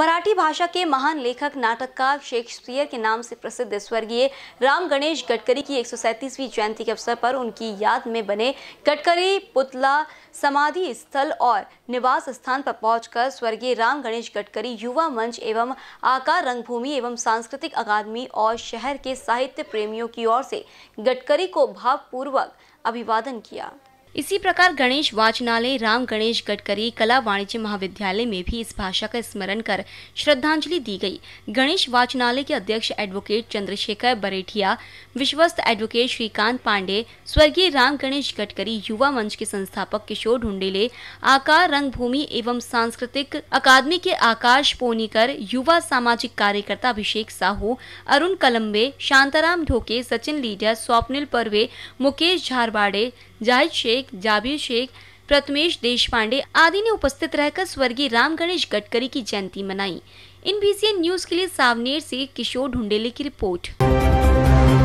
मराठी भाषा के महान लेखक नाटककार शेक्सपियर के नाम से प्रसिद्ध स्वर्गीय राम गणेश गडकरी की एक जयंती के अवसर पर उनकी याद में बने गडकरी पुतला समाधि स्थल और निवास स्थान पर पहुंचकर स्वर्गीय राम गणेश गडकरी युवा मंच एवं आकार रंगभूमि एवं सांस्कृतिक अकादमी और शहर के साहित्य प्रेमियों की ओर से गडकरी को भावपूर्वक अभिवादन किया इसी प्रकार गणेश वाचनालय राम गणेश गडकरी कला वाणिज्य महाविद्यालय में भी इस भाषा का स्मरण कर श्रद्धांजलि दी गई गणेश वाचनालय के अध्यक्ष एडवोकेट चंद्रशेखर बरेठिया विश्वस्त एडवोकेट श्रीकांत पांडे स्वर्गीय राम गणेश गडकरी युवा मंच के संस्थापक किशोर ढूंढेले आकार रंगभूमि एवं सांस्कृतिक अकादमी के आकाश पोनीकर युवा सामाजिक कार्यकर्ता अभिषेक साहू अरुण कलम्बे शांताराम ढोके सचिन लीडिया स्वप्निल परवे मुकेश झारवाड़े जाहिद शेख जाबिर शेख प्रथमेश देशपांडे आदि ने उपस्थित रहकर स्वर्गीय राम गणेश गडकरी की जयंती मनाई इन बीसीएन न्यूज के लिए सावनेर से किशोर ढुंडेले की रिपोर्ट